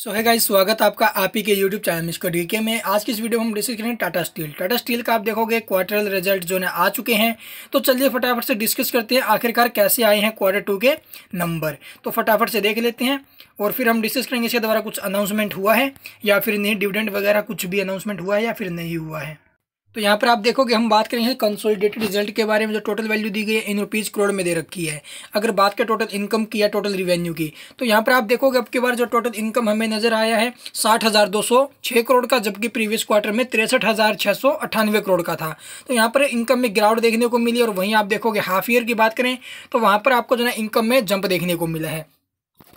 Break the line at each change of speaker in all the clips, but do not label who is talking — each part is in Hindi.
सो है गाइस स्वागत आपका आप ही के यूट्यूब चैनल मिस्को डीके में आज की इस वीडियो में हम डिस्कस करेंगे टाटा स्टील टाटा स्टील का आप देखोगे क्वार्टरल रिजल्ट जो है आ चुके हैं तो चलिए फटाफट से डिस्कस करते हैं आखिरकार कैसे आए हैं क्वार्टर टू के नंबर तो फटाफट से देख लेते हैं और फिर हम डिस्कस करेंगे इसके द्वारा कुछ अनाउंसमेंट हुआ है या फिर नहीं डिविडेंट वगैरह कुछ भी अनाउंसमेंट हुआ है या फिर नहीं हुआ है तो यहाँ पर आप देखोगे हम बात करेंगे कंसोलिडेटेड रिजल्ट के बारे में जो टोटल वैल्यू दी गई है इन रुपीज़ करोड़ में दे रखी है अगर बात करें टोटल इनकम की या टोटल रिवेन्यू की तो यहाँ पर आप देखोगे अब की बार जो टोटल इनकम हमें नजर आया है साठ हज़ार दो सौ छः करोड़ का जबकि प्रीवियस क्वार्टर में तिरसठ हज़ार छः सौ अट्ठानवे करोड़ का था तो यहाँ पर इनकम में गिरावट देखने को मिली और वहीं आप देखोगे हाफ ईयर की बात करें तो वहाँ पर आपको जो है इनकम में जंप देखने को मिला है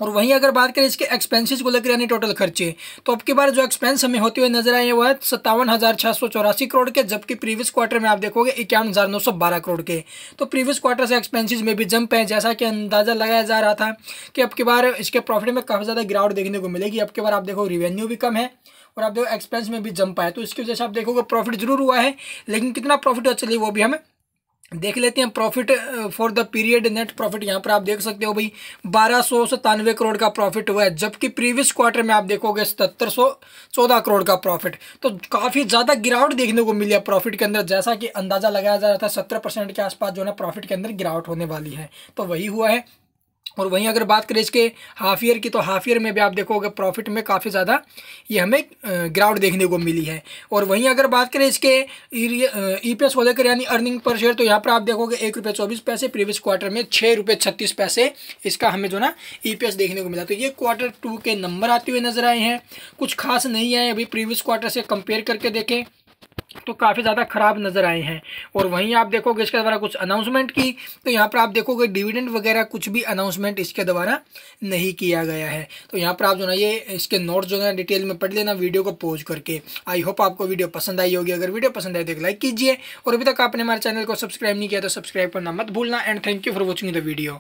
और वहीं अगर बात करें इसके एक्सपेंसेस को लेकर यानी टोटल खर्चे तो अब की बार जो एक्सपेंस हमें होते हुए नजर आए वो है सत्तावन हज़ार छः सौ चौरासी करोड़ के जबकि प्रीवियस क्वार्टर में आप देखोगे इक्यावन हज़ार नौ सौ बारह करोड़ के तो प्रीवियस क्वार्टर से एक्सपेंसेस में भी जंप है जैसा कि अंदाज़ा लगाया जा रहा था कि अब की बार इसके प्रॉफिट में काफ़ी ज़्यादा गिरावट देखने को मिलेगी अब की बार आप देखो रिवेन्यू भी कम है और आप देखो एक्सपेंस में भी जंप आया तो इसकी वजह से आप देखोगे प्रॉफिट जरूर हुआ है लेकिन कितना प्रॉफिट हो चलिए वो भी हमें देख लेते हैं profit for the period net profit यहाँ पर आप देख सकते हो भाई बारह सौ सतानवे करोड़ का प्रॉफिट हुआ है जबकि प्रीवियस क्वार्टर में आप देखोगे सतर सौ चौदह करोड़ का प्रॉफिट तो काफ़ी ज़्यादा गिरावट देखने को मिली है प्रॉफिट के अंदर जैसा कि अंदाज़ा लगाया जा रहा था सत्रह परसेंट के आसपास जो है प्रॉफिट के अंदर गिरावट होने वाली है तो वही हुआ है और वहीं अगर बात करें इसके हाफ ईयर की तो हाफ ईयर में भी आप देखोगे प्रॉफिट में काफ़ी ज़्यादा ये हमें ग्राउंड देखने को मिली है और वहीं अगर बात करें इसके ई पी एस को लेकर यानी अर्निंग पर शेयर तो यहाँ पर आप देखोगे एक रुपये चौबीस पैसे प्रीवियस क्वार्टर में छः रुपये छत्तीस पैसे इसका हमें जो ना ई पी एस देखने को मिला तो ये क्वार्टर टू के नंबर आते हुए नजर आए हैं कुछ खास नहीं आए अभी प्रीवियस क्वार्टर से कंपेयर करके देखें तो काफ़ी ज़्यादा ख़राब नज़र आए हैं और वहीं आप देखोगे इसके द्वारा कुछ अनाउंसमेंट की तो यहाँ पर आप देखोगे डिविडेंड वगैरह कुछ भी अनाउंसमेंट इसके द्वारा नहीं किया गया है तो यहाँ पर आप जो ना ये इसके नोट जो ना डिटेल में पढ़ लेना वीडियो को पोज करके आई होप आपको वीडियो पसंद आई होगी अगर वीडियो पसंद आए तो लाइक कीजिए और अभी तक आपने हमारे चैनल को सब्सक्राइब नहीं किया तो सब्सक्राइब करना मत भूलना and thank you for watching the video